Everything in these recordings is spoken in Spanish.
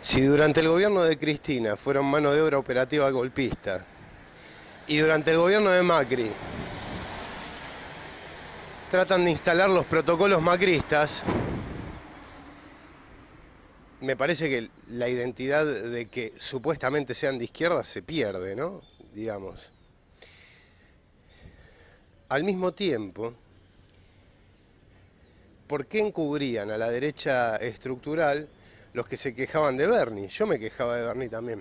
Si durante el gobierno de Cristina fueron mano de obra operativa golpista y durante el gobierno de Macri tratan de instalar los protocolos macristas, me parece que la identidad de que supuestamente sean de izquierda se pierde, ¿no? Digamos. Al mismo tiempo, ¿por qué encubrían a la derecha estructural? los que se quejaban de Bernie. Yo me quejaba de Bernie también.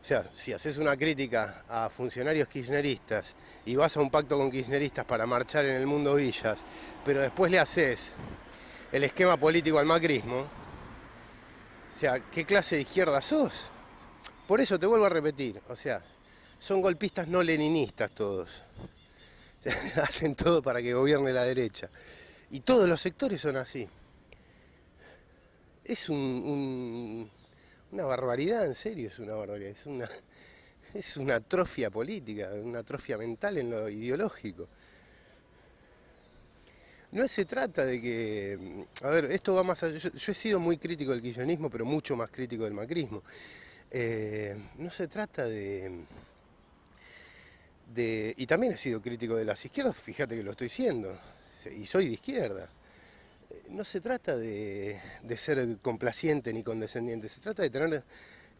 O sea, si haces una crítica a funcionarios kirchneristas y vas a un pacto con kirchneristas para marchar en el mundo Villas, pero después le haces el esquema político al macrismo, o sea, ¿qué clase de izquierda sos? Por eso te vuelvo a repetir, o sea, son golpistas no leninistas todos. hacen todo para que gobierne la derecha. Y todos los sectores son así es una barbaridad, en serio es una barbaridad, es una, es una atrofia política, una atrofia mental en lo ideológico. No se trata de que, a ver, esto va más allá, yo, he sido muy crítico del kirchnerismo, pero mucho más crítico del macrismo. Eh, no se trata de, de, y también he sido crítico de las izquierdas, fíjate que lo estoy siendo, y soy de izquierda no se trata de, ser complaciente ni condescendiente, se trata de tener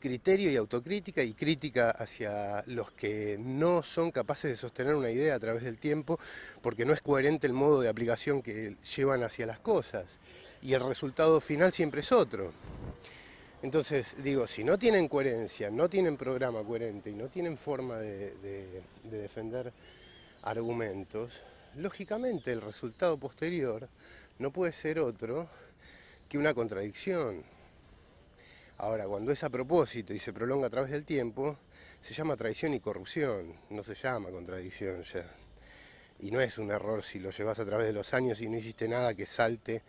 criterio y autocrítica y crítica hacia los que no son capaces de sostener una idea a través del tiempo porque no es coherente el modo de aplicación que llevan hacia las cosas y el resultado final siempre es otro. Entonces, digo, si no tienen coherencia, no tienen programa coherente y no tienen forma de defender argumentos, lógicamente el resultado posterior no puede ser otro que una contradicción. Ahora, cuando es a propósito y se prolonga a través del tiempo, se llama traición y corrupción, no se llama contradicción ya. Y no es un error si lo llevas a través de los años y no hiciste nada que salte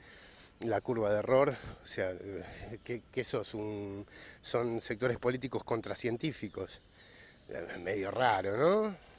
la curva de error. O sea, eh, que, que son sectores políticos científicos, eh, Medio raro, ¿no?